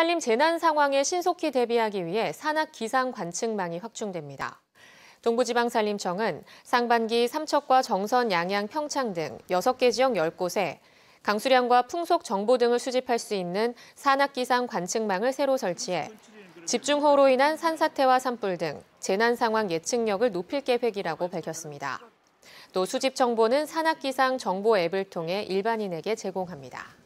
산림 재난 상황에 신속히 대비하기 위해 산악 기상 관측망이 확충됩니다. 동부지방산림청은 상반기 삼척과 정선, 양양, 평창 등 6개 지역 10곳에 강수량과 풍속 정보 등을 수집할 수 있는 산악기상 관측망을 새로 설치해 집중호우로 인한 산사태와 산불 등 재난 상황 예측력을 높일 계획이라고 밝혔습니다. 또 수집 정보는 산악기상 정보 앱을 통해 일반인에게 제공합니다.